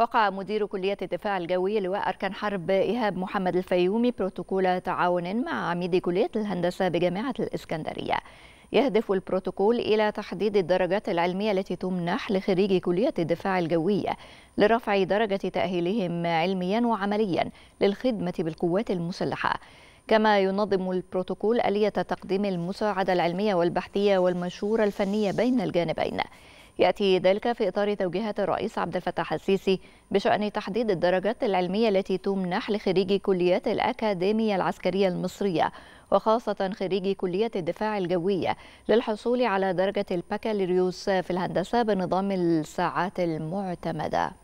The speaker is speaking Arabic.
وقع مدير كلية الدفاع الجوي لواء أركان حرب إيهاب محمد الفيومي بروتوكول تعاون مع عميد كلية الهندسة بجامعة الإسكندرية يهدف البروتوكول إلى تحديد الدرجات العلمية التي تمنح لخريجي كلية الدفاع الجوي لرفع درجة تأهيلهم علميا وعمليا للخدمة بالقوات المسلحة كما ينظم البروتوكول آلية تقديم المساعدة العلمية والبحثية والمشورة الفنية بين الجانبين يأتي ذلك في إطار توجيهات الرئيس عبد الفتاح السيسي بشأن تحديد الدرجات العلمية التي تمنح لخريجي كليات الأكاديمية العسكرية المصرية وخاصة خريجي كلية الدفاع الجوية للحصول على درجة البكالوريوس في الهندسة بنظام الساعات المعتمدة